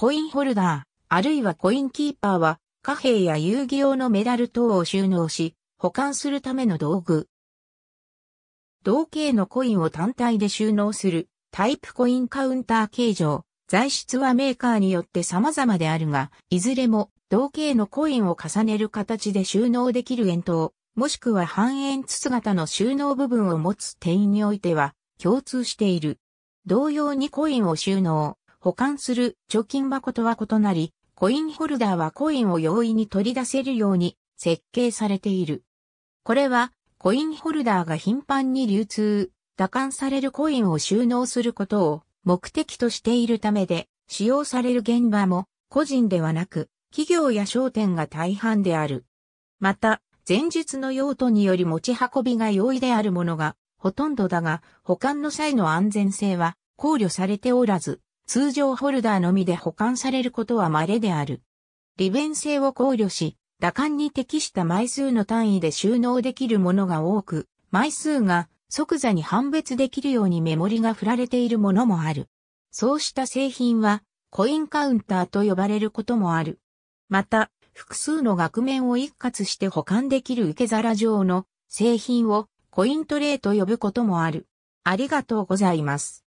コインホルダー、あるいはコインキーパーは、貨幣や遊戯用のメダル等を収納し、保管するための道具。同型のコインを単体で収納するタイプコインカウンター形状。材質はメーカーによって様々であるが、いずれも同型のコインを重ねる形で収納できる円筒、もしくは半円筒型の収納部分を持つ点においては共通している。同様にコインを収納、保管する貯金箱とは異なり、コインホルダーはコインを容易に取り出せるように設計されている。これはコインホルダーが頻繁に流通、打感されるコインを収納することを目的としているためで、使用される現場も個人ではなく企業や商店が大半である。また、前述の用途により持ち運びが容易であるものがほとんどだが、保管の際の安全性は考慮されておらず、通常ホルダーのみで保管されることは稀である。利便性を考慮し、打感に適した枚数の単位で収納できるものが多く、枚数が即座に判別できるようにメモリが振られているものもある。そうした製品はコインカウンターと呼ばれることもある。また、複数の額面を一括して保管できる受け皿上の製品をコイントレイと呼ぶこともある。ありがとうございます。